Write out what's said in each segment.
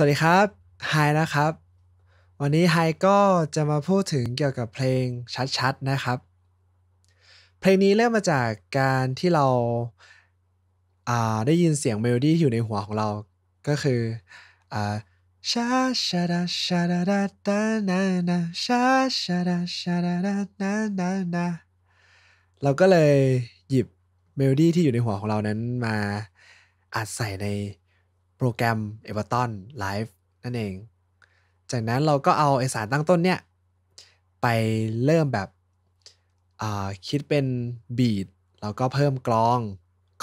สวัสดีครับ ไฮนะครับ วันนี้ไฮก็จะมาพูดถึงเกี่ยวกับเพลงชัดๆ นะครับ เพลงนี้เริ่มมาจากการที่เราาได้ยินเสียงเมโลดี้อยู่ในหัวของเรา ก็คือชาชาดาชาดาดาดานานาชาชาดาชาดาดานานานาเราก็เลยหยิบเมโลดี้ที่อยู่ในหัวของเรานั้นมาอัดใส่ในโปรแกรมเเอวอร์ตันไลฟ์นั่นเอง จากนั้นเราก็เอาไอสารตั้งต้นเนี่ย ไปเริ่มแบบคิดเป็นบีดแล้วก็เพิ่มกลอง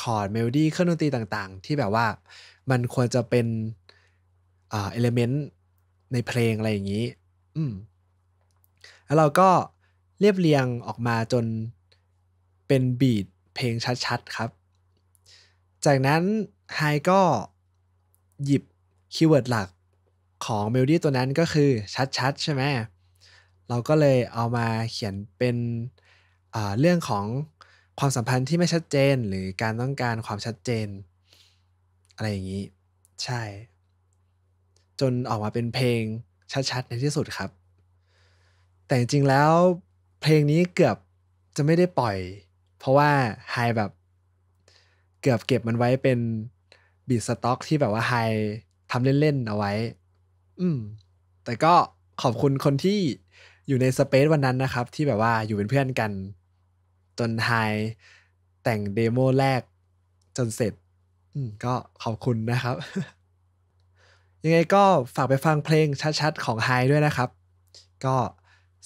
คอร์ดเมโลดี้เครื่องดนตรีต่างๆ ที่แบบว่ามันควรจะเป็นเอลเมนต์ ในเพลงอะไรอย่างนี้อืมแล้วเราก็เรียบเรียงออกมาจนเป็นบีดเพลงชัดๆครับ จากนั้นไฮก็หยิบคีย์เวิร์ดหลักของเมโลดี้ตัวนั้นก็คือชัดๆใช่ไหม เราก็เลยเอามาเขียนเป็น เรื่องของความสัมพันธ์ที่ไม่ชัดเจนหรือการต้องการความชัดเจน อะไรอย่างนี้ใช่ จนออกมาเป็นเพลงชัดๆ ในที่สุดครับ แต่จริงๆแล้วเพลงนี้เกือบจะไม่ได้ปล่อย เพราะว่าไฮแบบ เกือบเก็บมันไว้เป็นบีสต็อกที่แบบว่าไฮทำเล่นๆ เอาไว้ อืม แต่ก็ขอบคุณคนที่อยู่ในสเปซวันนั้นนะครับ ที่แบบว่าอยู่เป็นเพื่อนกันจนไฮแต่งเดโมแรกจนเสร็จ อืมก็ขอบคุณนะครับ ยังไงก็ฝากไปฟังเพลงชัดๆ ของไฮด้วยนะครับ ก็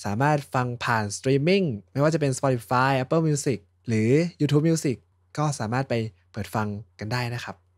สามารถฟังผ่านสตรีมมิ่งไม่ว่าจะเป็น Spotify Apple Music หรือ YouTube Music ก็สามารถไปเปิดฟังกันได้นะครับ